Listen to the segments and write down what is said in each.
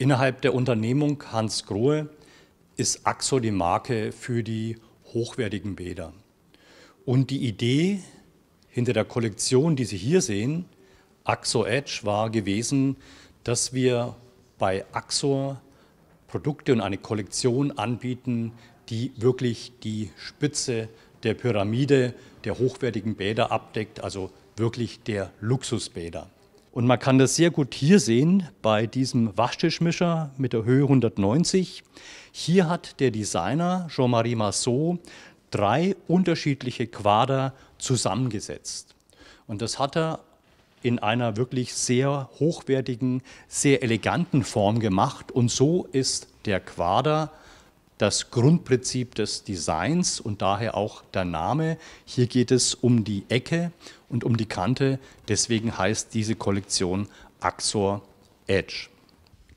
Innerhalb der Unternehmung Hans Grohe ist AXO die Marke für die hochwertigen Bäder. Und die Idee hinter der Kollektion, die Sie hier sehen, AXO Edge, war gewesen, dass wir bei AXO Produkte und eine Kollektion anbieten, die wirklich die Spitze der Pyramide der hochwertigen Bäder abdeckt, also wirklich der Luxusbäder. Und man kann das sehr gut hier sehen bei diesem Waschtischmischer mit der Höhe 190. Hier hat der Designer Jean-Marie Massot drei unterschiedliche Quader zusammengesetzt. Und das hat er in einer wirklich sehr hochwertigen, sehr eleganten Form gemacht. Und so ist der Quader das Grundprinzip des Designs und daher auch der Name. Hier geht es um die Ecke und um die Kante, deswegen heißt diese Kollektion Axor Edge.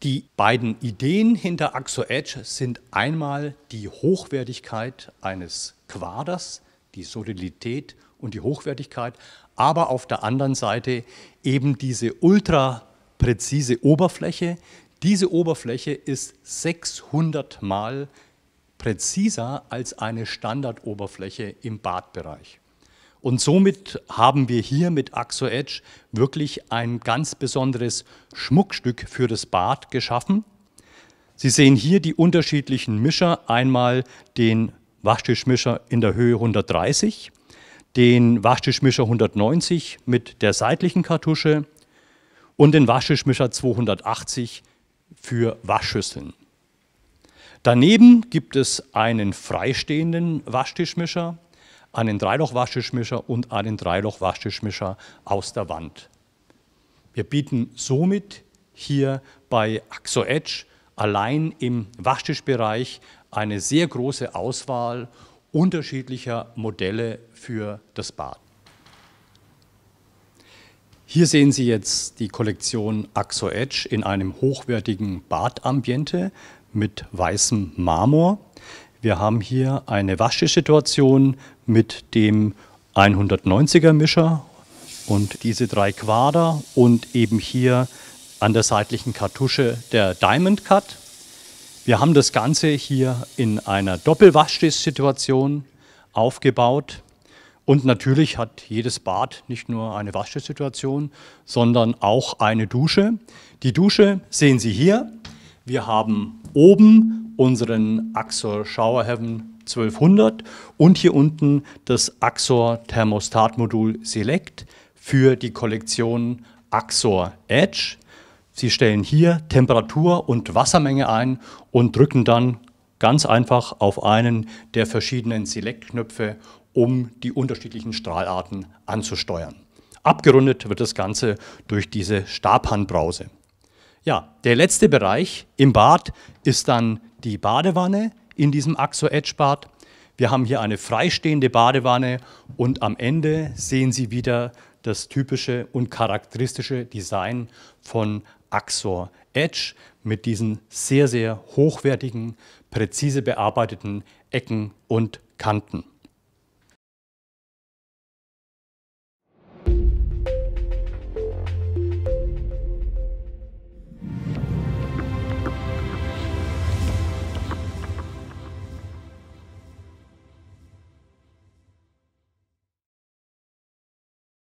Die beiden Ideen hinter Axor Edge sind einmal die Hochwertigkeit eines Quaders, die Solidität und die Hochwertigkeit, aber auf der anderen Seite eben diese ultrapräzise Oberfläche. Diese Oberfläche ist 600 Mal präziser als eine Standardoberfläche im Badbereich. Und somit haben wir hier mit Axo Edge wirklich ein ganz besonderes Schmuckstück für das Bad geschaffen. Sie sehen hier die unterschiedlichen Mischer, einmal den Waschtischmischer in der Höhe 130, den Waschtischmischer 190 mit der seitlichen Kartusche und den Waschtischmischer 280 für Waschschüsseln. Daneben gibt es einen freistehenden Waschtischmischer, einen Dreiloch-Waschtischmischer und einen Dreiloch-Waschtischmischer aus der Wand. Wir bieten somit hier bei Axo Edge allein im Waschtischbereich eine sehr große Auswahl unterschiedlicher Modelle für das Bad. Hier sehen Sie jetzt die Kollektion Axo Edge in einem hochwertigen Badambiente mit weißem Marmor. Wir haben hier eine Waschsituation mit dem 190er Mischer und diese drei Quader und eben hier an der seitlichen Kartusche der Diamond Cut. Wir haben das Ganze hier in einer Doppelwaschsituation aufgebaut. Und natürlich hat jedes Bad nicht nur eine Waschsituation, sondern auch eine Dusche. Die Dusche sehen Sie hier. Wir haben oben unseren Axor Shower Heaven 1200 und hier unten das Axor Thermostat Modul Select für die Kollektion Axor Edge. Sie stellen hier Temperatur und Wassermenge ein und drücken dann ganz einfach auf einen der verschiedenen Select-Knöpfe, um die unterschiedlichen Strahlarten anzusteuern. Abgerundet wird das Ganze durch diese Stabhandbrause. Ja, der letzte Bereich im Bad ist dann die Badewanne in diesem Axo Edge Bad. Wir haben hier eine freistehende Badewanne und am Ende sehen Sie wieder das typische und charakteristische Design von Axor Edge mit diesen sehr, sehr hochwertigen, präzise bearbeiteten Ecken und Kanten.